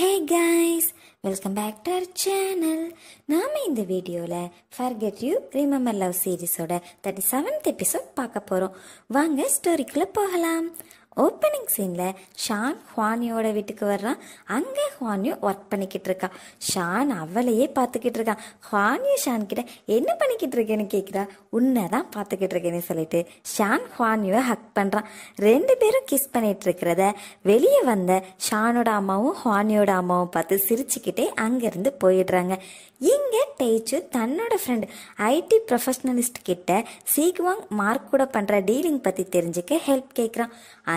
hey guys welcome back to our channel நாம் இந்த வீடியோவில் ஃபர்கெட் யூ ரிமெம்பர் லவ் சீரிஸோட தேர்ட்டி செவன்த் எபிசோட் பார்க்க போகிறோம் வாங்க ஸ்டோரிக்குள்ளே போகலாம் ஓப்பனிங் சீனில் ஷான் ஹுவானியோட வீட்டுக்கு வர்றான் அங்கே ஹுவானியோ ஒர்க் பண்ணிக்கிட்டு இருக்கான் ஷான் அவளையே பார்த்துக்கிட்டு இருக்கான் ஹுவானியோ ஷான் கிட்ட என்ன பண்ணிக்கிட்டு இருக்கேன்னு கேட்குறா உன்னை தான் பார்த்துக்கிட்டு இருக்கேன்னு சொல்லிட்டு ஷான் ஹுவானியோ ஹக் பண்ணுறான் ரெண்டு பேரும் கிஸ் பண்ணிட்டு இருக்கிறத வெளியே வந்த ஷானோட அம்மாவும் ஹுவானியோட அம்மாவும் பார்த்து சிரிச்சுக்கிட்டே அங்கேருந்து போயிடுறாங்க இங்கே டெய்ச்சு தன்னோட ஃப்ரெண்ட் ஐடி ப்ரொஃபஷனலிஸ்ட் கிட்ட சீக்வாங் மார்க் கூட பண்ணுற டீலிங் பற்றி தெரிஞ்சுக்க ஹெல்ப் கேட்குறான்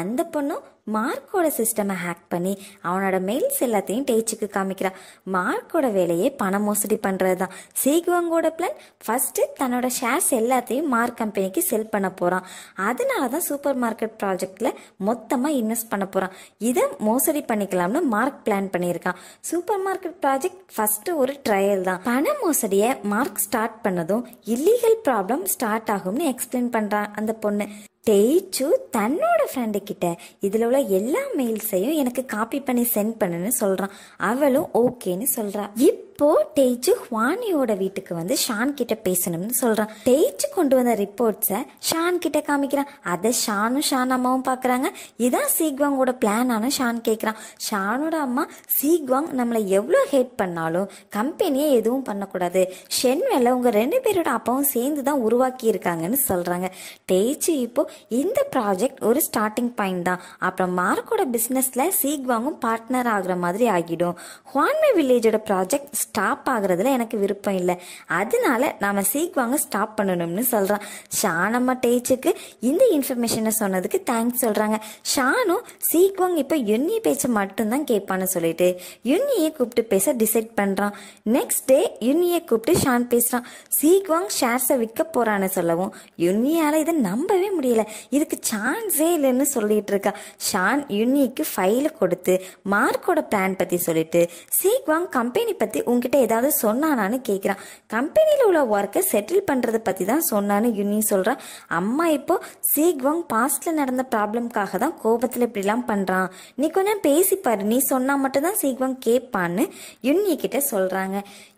அந்த பொண்ணும் மார்க்கோட சிஸ்டமை ஹேக் பண்ணி அவனோட மெயில்ஸ் எல்லாத்தையும் டேச்சுக்கு காமிக்கிறான் மார்க்கோட வேலையே பண மோசடி பண்ணுறது தான் சீக்வங்கோட பிளான் ஃபஸ்ட்டு தன்னோட ஷேர்ஸ் எல்லாத்தையும் மார்க் கம்பெனிக்கு செல் பண்ண போகிறான் அதனால தான் சூப்பர் மார்க்கெட் ப்ராஜெக்டில் மொத்தமாக இன்வெஸ்ட் பண்ண போகிறான் இதை மோசடி பண்ணிக்கலாம்னு மார்க் பிளான் பண்ணியிருக்கான் சூப்பர் மார்க்கெட் ப்ராஜெக்ட் ஃபஸ்ட்டு ஒரு ட்ரையல் தான் பண மோசடியை மார்க் ஸ்டார்ட் பண்ணதும் இல்லீகல் ப்ராப்ளம் ஸ்டார்ட் ஆகும்னு எக்ஸ்பிளைன் பண்ணுறான் அந்த பொண்ணு டெய்ச்சு தன்னோட ஃப்ரெண்டு கிட்ட இதில் உள்ள எல்லா மெயில்ஸையும் எனக்கு காப்பி பண்ணி சென்ட் பண்ணுன்னு சொல்கிறான் அவளும் ஓகேன்னு சொல்கிறான் இப்போ இப்போ டெய்ஜு ஹுவானியோட வீட்டுக்கு வந்து ஷான் கிட்ட பேசணும்னு சொல்றான் டெய்ஜு கொண்டு வந்த ரிப்போர்ட்ஸை ஷான் கிட்ட காமிக்கிறான் அதை ஷானும் ஷான் அம்மாவும் பாக்குறாங்க இதான் சீக்வாங்கோட பிளானானு ஷான் கேட்கிறான் ஷானோட அம்மா சீக்வாங் நம்மளை எவ்வளோ ஹேட் பண்ணாலும் கம்பெனியை எதுவும் பண்ணக்கூடாது ஷென்வேல உங்க ரெண்டு பேரோட அப்பாவும் சேர்ந்து தான் உருவாக்கி இருக்காங்கன்னு சொல்றாங்க டெய்ஜு இப்போ இந்த ப்ராஜெக்ட் ஒரு ஸ்டார்டிங் பாயிண்ட் தான் அப்புறம் மார்க்கோட பிசினஸ்ல சீக்வாங்கும் பார்ட்னர் ஆகுற மாதிரி ஆகிடும் ஹுவான்மே வில்லேஜோட ப்ராஜெக்ட் ஸ்டாப் ஆகுறதுல எனக்கு விருப்பம் இல்லை அதனால நாம் சீக்வாங்க ஸ்டாப் பண்ணணும்னு சொல்கிறான் ஷானம்மா டேச்சுக்கு இந்த இன்ஃபர்மேஷனை சொன்னதுக்கு தேங்க்ஸ் சொல்கிறாங்க ஷானும் சீக்வாங் இப்போ யுன்னிய பேச்சை மட்டும்தான் கேட்பான்னு சொல்லிட்டு யுன்னியை கூப்பிட்டு பேச டிசைட் பண்ணுறான் நெக்ஸ்ட் டே யுன்னியை கூப்பிட்டு ஷான் பேசுகிறான் சீக்வாங் ஷேர்ஸை விற்க போகிறான்னு சொல்லவும் யுன்னியால் இதை நம்பவே முடியல இதுக்கு சான்ஸே இல்லைன்னு சொல்லிட்டு இருக்கா ஷான் யுன்னிக்கு ஃபைலை கொடுத்து மார்க்கோட பிளான் பற்றி சொல்லிட்டு சீக்வாங் கம்பெனி பற்றி உங்க உங்ககிட்ட ஏதாவது சொன்னானான்னு கேட்குறான் கம்பெனியில் உள்ள ஒர்க்கை செட்டில் பண்ணுறதை பற்றி தான் சொன்னான்னு யுனி சொல்கிறான் அம்மா இப்போ சீக்வாங் பாஸ்டில் நடந்த ப்ராப்ளம்காக தான் கோபத்தில் இப்படிலாம் பண்ணுறான் நீ கொஞ்சம் பேசிப்பாரு நீ சொன்னால் மட்டும்தான் சீக்வாங் கேட்பான்னு யுன்னி கிட்ட சொல்கிறாங்க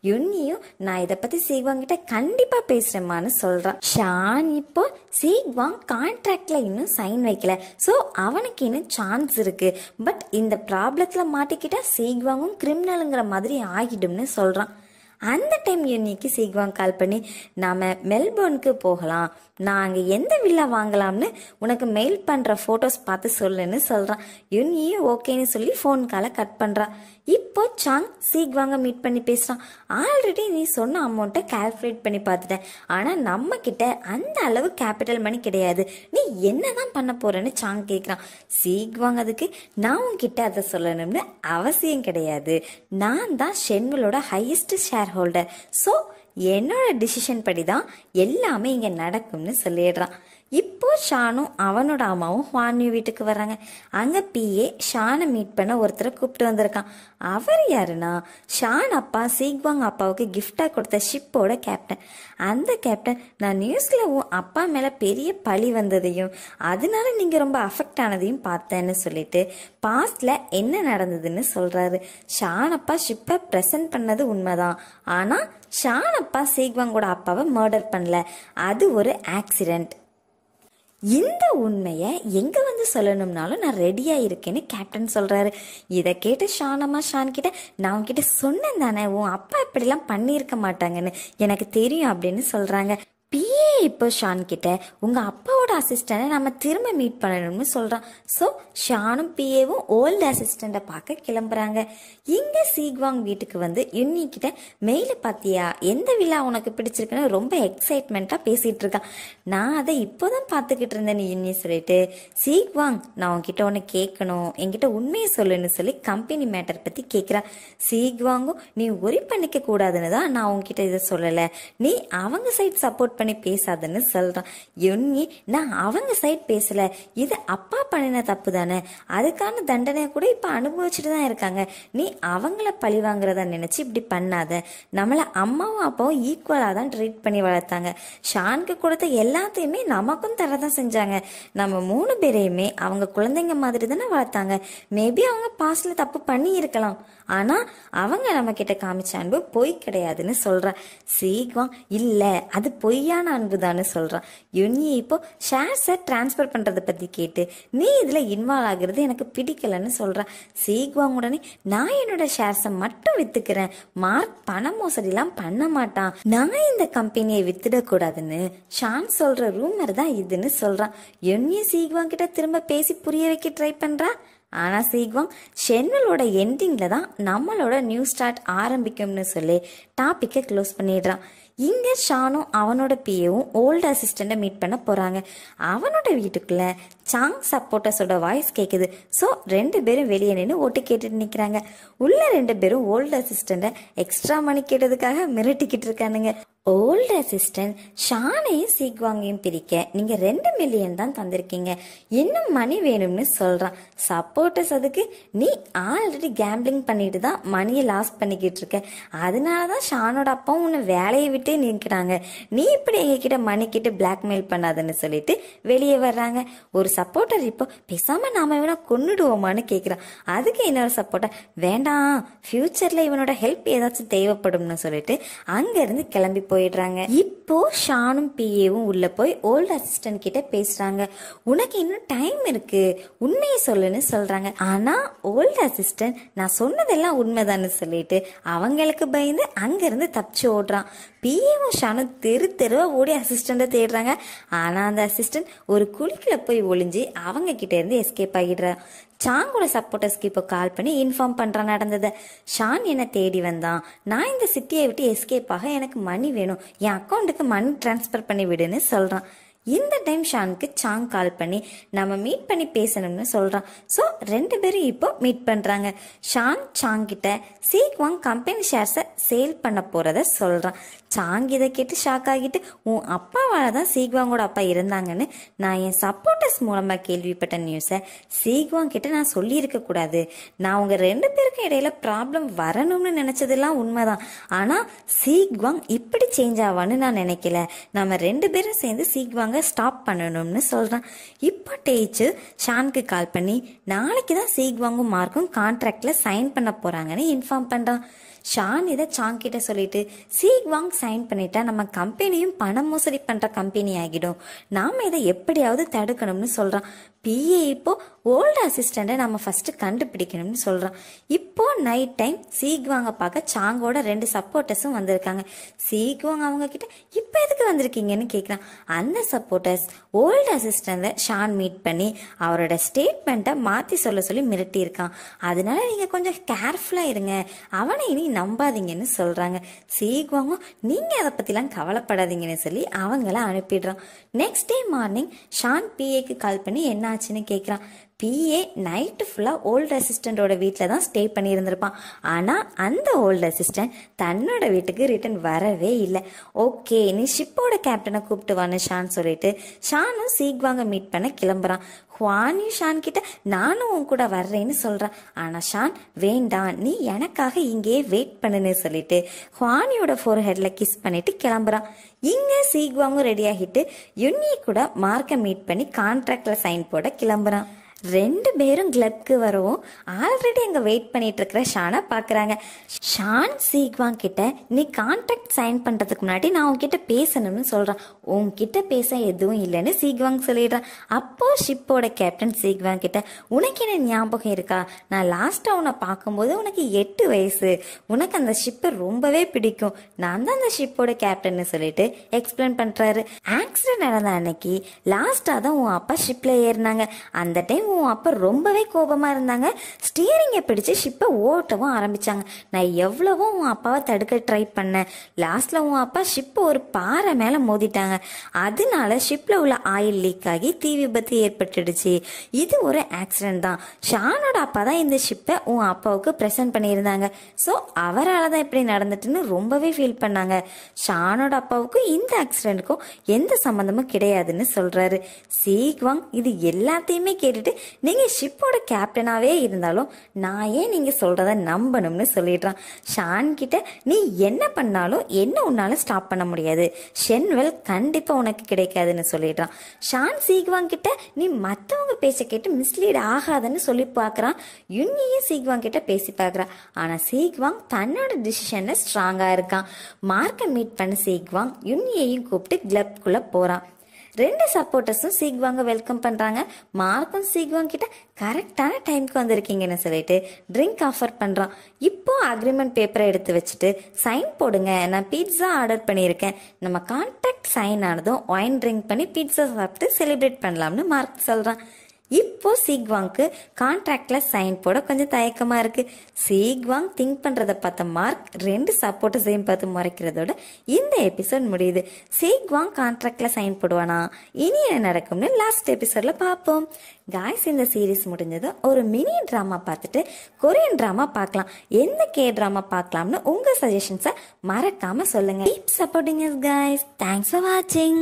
யுன்னியும் நான் இதை பற்றி சீக்வாங் கிட்டே கண்டிப்பாக பேசுகிறேம்மான்னு சொல்கிறான் ஷான் இப்போ சீக்வாங் கான்ட்ராக்டில் இன்னும் சைன் வைக்கல ஸோ அவனுக்கு இன்னும் சான்ஸ் இருக்குது பட் இந்த ப்ராப்ளத்தில் மாட்டிக்கிட்டால் சீக்வாங்கும் கிரிமினலுங்கிற மாதிரி ஆகிடும்னு சொல்கிறான் அந்த டைம் என்னைக்கு சீக்கிரம் கால் பண்ணி நாம் மெல்போர்னுக்கு போகலாம் நான் அங்கே எந்த வில்லா வாங்கலாம்னு உனக்கு மெயில் பண்ணுற ஃபோட்டோஸ் பார்த்து சொல்லுன்னு சொல்கிறான் யுன்னியே ஓகேன்னு சொல்லி ஃபோன் காலை கட் பண்ணுறான் இப்போ சாங் சீக்வாங்க மீட் பண்ணி பேசுகிறான் ஆல்ரெடி நீ சொன்ன அமௌண்ட்டை கால்குலேட் பண்ணி பார்த்துட்டேன் ஆனால் நம்மக்கிட்ட அந்த அளவு கேபிட்டல் மணி கிடையாது நீ என்ன தான் பண்ண போகிறேன்னு சாங் கேட்குறான் சீக் வாங்கிறதுக்கு நான் உன்கிட்ட அதை சொல்லணும்னு அவசியம் கிடையாது நான் தான் ஷென்களோட ஹையஸ்ட் ஷேர் ஹோல்டர் ஸோ என்னோட டிசிஷன் படி தான் எல்லாமே இங்கே நடக்கும்னு சொல்லிடுறான் இப்போ ஷானும் அவனோட அம்மாவும் வான்யு வீட்டுக்கு வராங்க அங்கே பிஏ ஷானை மீட் பண்ண ஒருத்தரை கூப்பிட்டு வந்திருக்கான் அவர் யாருன்னா ஷான் அப்பா சீக்வாங் அப்பாவுக்கு கிஃப்டா கொடுத்த ஷிப்போட கேப்டன் அந்த கேப்டன் நான் நியூஸில் உன் அப்பா மேலே பெரிய பழி வந்ததையும் அதனால நீங்கள் ரொம்ப அஃபெக்ட் ஆனதையும் பார்த்தேன்னு சொல்லிட்டு பாஸ்டில் என்ன நடந்ததுன்னு சொல்கிறாரு ஷான் அப்பா ஷிப்பை பிரசன்ட் பண்ணது உண்மைதான் ஆனால் ஷான் அப்பா சீக்வாங்கோட அப்பாவை மர்டர் பண்ணல அது ஒரு ஆக்சிடென்ட் இந்த உண்மையை எங்கே வந்து சொல்லணும்னாலும் நான் ரெடியாக இருக்கேன்னு கேப்டன் சொல்கிறாரு இதை கேட்டு ஷானம்மா ஷான் கிட்ட நான் உன்கிட்ட சொன்னேன் தானே உன் அப்பா இப்படிலாம் பண்ணியிருக்க மாட்டாங்கன்னு எனக்கு தெரியும் அப்படின்னு சொல்கிறாங்க பிஏ இப்போ ஷான் கிட்ட உங்கள் அப்பா தேர்ட் அசிஸ்டண்ட்டை நம்ம திரும்ப மீட் பண்ணணும்னு சொல்கிறான் ஸோ ஷானும் பிஏவும் ஓல்டு அசிஸ்டண்ட்டை பார்க்க கிளம்புறாங்க இங்கே சீக்வாங் வீட்டுக்கு வந்து யுன்னிக்கிட்ட மெயிலை பார்த்தியா எந்த விழா உனக்கு பிடிச்சிருக்குன்னு ரொம்ப எக்ஸைட்மெண்ட்டாக பேசிகிட்டு இருக்கான் நான் அதை இப்போ தான் பார்த்துக்கிட்டு இருந்தேன் யுன்னி சொல்லிட்டு சீக்வாங் நான் உன்கிட்ட ஒன்று கேட்கணும் என்கிட்ட உண்மையை சொல்லுன்னு சொல்லி கம்பெனி மேட்டர் பற்றி கேட்குறா சீக்வாங்கும் நீ ஒரி பண்ணிக்க கூடாதுன்னு தான் நான் உன்கிட்ட இதை சொல்லலை நீ அவங்க சைட் சப்போர்ட் பண்ணி பேசாதுன்னு சொல்கிறான் யுன்னி நான் அவங்க சைட் பேசல இது அப்பா பண்ணின தப்பு தானே அதுக்கான தண்டனை கூட இப்போ அனுபவிச்சுட்டு தான் இருக்காங்க நீ அவங்கள பழி வாங்குறத நினச்சி இப்படி பண்ணாத நம்மளை அம்மாவும் அப்பாவும் ஈக்குவலாக தான் ட்ரீட் பண்ணி வளர்த்தாங்க ஷானுக்கு கொடுத்த எல்லாத்தையுமே நமக்கும் தர தான் செஞ்சாங்க நம்ம மூணு பேரையுமே அவங்க குழந்தைங்க மாதிரி தானே வளர்த்தாங்க மேபி அவங்க பாஸ்ல தப்பு பண்ணி இருக்கலாம் ஆனால் அவங்க நம்மக்கிட்ட காமிச்ச அன்பு பொய் கிடையாதுன்னு சொல்கிறான் சீக்கிரம் இல்லை அது பொய்யான அன்பு தானே சொல்கிறான் நீ இப்போ ஷேர்ஸை டிரான்ஸ்ஃபர் பண்ணுறதை பற்றி கேட்டு நீ இதில் இன்வால்வ் ஆகுறது எனக்கு பிடிக்கலன்னு சொல்கிறான் சீக்வாங் உடனே நான் என்னோட ஷேர்ஸை மட்டும் விற்றுக்கிறேன் மார்க் பண மோசடிலாம் பண்ண மாட்டான் நான் இந்த கம்பெனியை விற்றுடக்கூடாதுன்னு ஷான் சொல்கிற ரூமர் தான் இதுன்னு சொல்கிறான் என்னையும் சீக்வாங் கிட்ட திரும்ப பேசி புரிய வைக்க ட்ரை பண்ணுறா ஆனால் சீக்வம் சென்னலோட எண்டிங்கில் தான் நம்மளோட நியூ ஸ்டார்ட் ஆரம்பிக்கும்னு சொல்லி டாப்பிக்கை க்ளோஸ் பண்ணிடுறான் இங்கே ஷானும் அவனோட பிஏவும் ஓல்டு அசிஸ்டண்ட்டை மீட் பண்ண போகிறாங்க அவனோட வீட்டுக்குள்ளே சாங் சப்போர்ட்டர்ஸோட வாய்ஸ் கேட்குது ஸோ ரெண்டு பேரும் வெளியே நின்று ஓட்டு கேட்டுட்டு நிற்கிறாங்க உள்ள ரெண்டு பேரும் ஓல்டு அசிஸ்டண்ட்டை எக்ஸ்ட்ரா மணி கேட்டதுக்காக மிரட்டிக்கிட்டு இருக்கானுங்க ஓல்டு அசிஸ்டன்ட் ஷானையும் சீக்வாங்கையும் பிரிக்க நீங்கள் ரெண்டு மில்லியன் தான் தந்திருக்கீங்க இன்னும் மணி வேணும்னு சொல்கிறான் சப்போர்ட்டர்ஸ் அதுக்கு நீ ஆல்ரெடி கேம்பிளிங் பண்ணிட்டு தான் மணியை லாஸ் பண்ணிக்கிட்டு இருக்க அதனால தான் ஷானோட அப்பாவும் உன்னை வேலையை விட்டு நிற்கிறாங்க நீ இப்படி எங்ககிட்ட மணி கிட்ட பிளாக்மெயில் பண்ணாதுன்னு சொல்லிட்டு வெளியே வர்றாங்க ஒரு சப்போர்ட்டர் இப்போ பேசாம நாம இவனை கொண்டுடுவோமான்னு கேட்குறான் அதுக்கு இன்னொரு சப்போர்ட்டர் வேண்டாம் ஃபியூச்சர்ல இவனோட ஹெல்ப் ஏதாச்சும் தேவைப்படும்னு சொல்லிட்டு அங்க இருந்து கிளம்பி போயிடுறாங்க இப்போ ஷானும் பிஏவும் உள்ளே போய் ஓல்டு அசிஸ்டன்ட் கிட்ட பேசுறாங்க உனக்கு இன்னும் டைம் இருக்கு உண்மையை சொல்லுன்னு சொல்றாங்க ஆனா ஓல்டு அசிஸ்டன்ட் நான் சொன்னதெல்லாம் உண்மைதான்னு சொல்லிட்டு அவங்களுக்கு பயந்து அங்க இருந்து தப்பிச்சு ஓடுறான் பிஏவும் ஷானும் தெரு தெருவா ஓடி அசிஸ்டண்ட்டை தேடுறாங்க ஆனா அந்த அசிஸ்டன்ட் ஒரு குழிக்கில் போய் ஒளி ஒளிஞ்சு அவங்க கிட்ட இருந்து எஸ்கேப் ஆகிடுறா சாங்கோட சப்போர்ட்டர்ஸ்க்கு இப்போ கால் பண்ணி இன்ஃபார்ம் பண்ணுறான் நடந்ததை ஷான் என்னை தேடி வந்தான் நான் இந்த சிட்டியை விட்டு எஸ்கேப் ஆக எனக்கு மணி வேணும் என் அக்கௌண்ட்டுக்கு மணி டிரான்ஸ்ஃபர் பண்ணி விடுன்னு சொல்கிறான் இந்த டைம் ஷானுக்கு சாங் கால் பண்ணி நம்ம மீட் பண்ணி பேசணும்னு சொல்கிறான் ஸோ ரெண்டு பேரும் இப்போ மீட் பண்ணுறாங்க ஷான் சீக் சீக்வாங் கம்பெனி ஷேர்ஸை சேல் பண்ண போகிறத சொல்கிறான் சாங் இதை கேட்டு ஷாக் ஆகிட்டு உன் அப்பாவால் தான் சீக்வாங்கோட அப்பா இருந்தாங்கன்னு நான் என் சப்போர்ட்டர்ஸ் மூலமாக கேள்விப்பட்ட நியூஸை சீக்வாங் கிட்ட நான் சொல்லியிருக்க கூடாது நான் அவங்க ரெண்டு பேருக்கும் இடையில ப்ராப்ளம் வரணும்னு நினச்சதெல்லாம் உண்மைதான் ஆனால் சீக்வாங் இப்படி சேஞ்ச் ஆவான்னு நான் நினைக்கல நம்ம ரெண்டு பேரும் சேர்ந்து சீக்வாங் சொல்கிறாங்க ஸ்டாப் பண்ணணும்னு சொல்கிறான் இப்போ டேச்சு ஷானுக்கு கால் பண்ணி நாளைக்கு தான் சீக் வாங்கும் மார்க்கும் கான்ட்ராக்டில் சைன் பண்ண போகிறாங்கன்னு இன்ஃபார்ம் பண்ணுறான் ஷான் இதை சாங் கிட்ட சொல்லிட்டு சீக் வாங் சைன் பண்ணிட்டா நம்ம கம்பெனியும் பண மோசடி பண்ணுற கம்பெனி ஆகிடும் நாம் இதை எப்படியாவது தடுக்கணும்னு சொல்கிறான் பிஏ இப்போ ஓல்டு அசிஸ்டண்ட்டை நம்ம ஃபஸ்ட்டு கண்டுபிடிக்கணும்னு சொல்கிறோம் இப்போது நைட் டைம் சீக்வாங்க பார்க்க சாங்கோட ரெண்டு சப்போர்ட்டர்ஸும் வந்திருக்காங்க சீக்வாங்க அவங்கக்கிட்ட இப்போ எதுக்கு வந்திருக்கீங்கன்னு கேட்குறான் அந்த சப்போர்ட்டர்ஸ் ஓல்டு அசிஸ்டண்ட்டை ஷான் மீட் பண்ணி அவரோட ஸ்டேட்மெண்ட்டை மாற்றி சொல்ல சொல்லி மிரட்டியிருக்கான் அதனால நீங்கள் கொஞ்சம் கேர்ஃபுல்லாக இருங்க அவனை இனி நம்பாதீங்கன்னு சொல்கிறாங்க சீக்வாங்கும் நீங்கள் அதை பற்றிலாம் கவலைப்படாதீங்கன்னு சொல்லி அவங்கள அனுப்பிடுறான் நெக்ஸ்ட் டே மார்னிங் ஷான் பிஏக்கு கால் பண்ணி என்னாச்சுன்னு கேட்குறான் பிஏ நைட்டு ஃபுல்லாக ஓல்டு அசிஸ்டண்ட்டோட வீட்டில் தான் ஸ்டே பண்ணியிருந்திருப்பான் ஆனால் அந்த ஓல்டு அசிஸ்டண்ட் தன்னோட வீட்டுக்கு ரிட்டன் வரவே இல்லை ஓகே நீ ஷிப்போட கேப்டனை கூப்பிட்டு வானு ஷான் சொல்லிட்டு ஷானும் சீக்வாங்க மீட் பண்ண கிளம்புறான் ஹுவானியும் ஷான் கிட்ட நானும் உன் கூட வர்றேன்னு சொல்கிறான் ஆனால் ஷான் வேண்டாம் நீ எனக்காக இங்கேயே வெயிட் பண்ணுன்னு சொல்லிட்டு ஹுவானியோட ஃபோர் ஹெட்ல கிஸ் பண்ணிட்டு கிளம்புறான் இங்கே சீக்வாங்கும் ரெடி ஆகிட்டு யுன்னி கூட மார்க்கை மீட் பண்ணி கான்ட்ராக்டில் சைன் போட கிளம்புறான் ரெண்டு பேரும் கிளப்க்கு வரவும் ஆல்ரெடி அங்கே வெயிட் பண்ணிட்டு இருக்கிற ஷானை பார்க்குறாங்க ஷான் சீக்வாங் கிட்ட நீ கான்ட்ராக்ட் சைன் பண்ணுறதுக்கு முன்னாடி நான் உங்ககிட்ட பேசணும்னு சொல்கிறான் உங்ககிட்ட பேச எதுவும் இல்லைன்னு சீக்வாங் சொல்லிடுறான் அப்போ ஷிப்போட கேப்டன் சீக்வாங் கிட்ட உனக்கு என்ன ஞாபகம் இருக்கா நான் லாஸ்ட்டாக உன்னை பார்க்கும்போது உனக்கு எட்டு வயசு உனக்கு அந்த ஷிப்பை ரொம்பவே பிடிக்கும் நான் தான் அந்த ஷிப்போட கேப்டன்னு சொல்லிட்டு எக்ஸ்பிளைன் பண்ணுறாரு ஆக்சிடென்ட் நடந்த அன்னைக்கு லாஸ்ட்டாக தான் உன் அப்பா ஷிப்பில் ஏறினாங்க அந்த டைம் அதுவும் அப்போ ரொம்பவே கோபமாக இருந்தாங்க ஸ்டியரிங்கை பிடிச்சு ஷிப்பை ஓட்டவும் ஆரம்பித்தாங்க நான் எவ்வளவோ உன் அப்பாவை தடுக்க ட்ரை பண்ணேன் லாஸ்ட்டில் உன் அப்பா ஷிப்பை ஒரு பாறை மேலே மோதிட்டாங்க அதனால ஷிப்பில் உள்ள ஆயில் லீக் ஆகி தீ விபத்து ஏற்பட்டுடுச்சு இது ஒரு ஆக்சிடென்ட் தான் ஷானோட அப்பா தான் இந்த ஷிப்பை உன் அப்பாவுக்கு ப்ரெசென்ட் பண்ணியிருந்தாங்க ஸோ அவரால் தான் இப்படி நடந்துட்டுன்னு ரொம்பவே ஃபீல் பண்ணாங்க ஷானோட அப்பாவுக்கும் இந்த ஆக்சிடென்ட்க்கும் எந்த சம்மந்தமும் கிடையாதுன்னு சொல்கிறாரு சீக்வாங் இது எல்லாத்தையுமே கேட்டுட்டு நீங்கள் ஷிப்போட கேப்டனாகவே இருந்தாலும் நான் ஏன் நீங்கள் சொல்கிறத நம்பணும்னு சொல்லிடுறான் ஷான் கிட்ட நீ என்ன பண்ணாலும் என்ன உன்னாலும் ஸ்டாப் பண்ண முடியாது ஷென்வெல் கண்டிப்பாக உனக்கு கிடைக்காதுன்னு சொல்லிடுறான் ஷான் சீக்வாங் கிட்ட நீ மற்றவங்க பேச்ச கேட்டு மிஸ்லீட் ஆகாதுன்னு சொல்லி பார்க்குறான் யுன்னியும் சீக்வாங் கிட்ட பேசி பாக்குறான் ஆனால் சீக்வாங் தன்னோட டிசிஷனில் ஸ்ட்ராங்காக இருக்கான் மார்க்கை மீட் பண்ண சீக்வாங் யுன்னியையும் கூப்பிட்டு கிளப் குள்ள போகிறான் ரெண்டு சப்போர்ட்டர்ஸும் சீக்வாங்க வெல்கம் பண்ணுறாங்க மார்க்கும் சீக்வாங் கிட்ட கரெக்டான டைமுக்கு வந்திருக்கீங்கன்னு சொல்லிட்டு ட்ரிங்க் ஆஃபர் பண்ணுறான் இப்போ அக்ரிமெண்ட் பேப்பரை எடுத்து வச்சுட்டு சைன் போடுங்க நான் பீட்சா ஆர்டர் பண்ணியிருக்கேன் நம்ம கான்டாக்ட் சைன் ஆனதும் ஒயின் ட்ரிங்க் பண்ணி பீட்சா சாப்பிட்டு செலிப்ரேட் பண்ணலாம்னு மார்க் சொல்கிறான் இப்போ சீக்வாங்க்கு கான்ட்ராக்ட்ல சைன் போட கொஞ்சம் தயக்கமா இருக்கு சீக்வாங் திங்க் பண்றதை பார்த்த மார்க் ரெண்டு சப்போர்ட்டர்ஸையும் பார்த்து முறைக்கிறதோட இந்த எபிசோட் முடியுது சீக்வாங் கான்ட்ராக்ட்ல சைன் போடுவானா இனி என்ன நடக்கும்னு லாஸ்ட் எபிசோட்ல பார்ப்போம் காய்ஸ் இந்த சீரீஸ் முடிஞ்சதும் ஒரு மினி ட்ராமா பார்த்துட்டு கொரியன் ட்ராமா பார்க்கலாம் எந்த கே ட்ராமா பார்க்கலாம்னு உங்கள் சஜஷன்ஸை மறக்காமல் சொல்லுங்கள் keep supporting us guys thanks for வாட்சிங்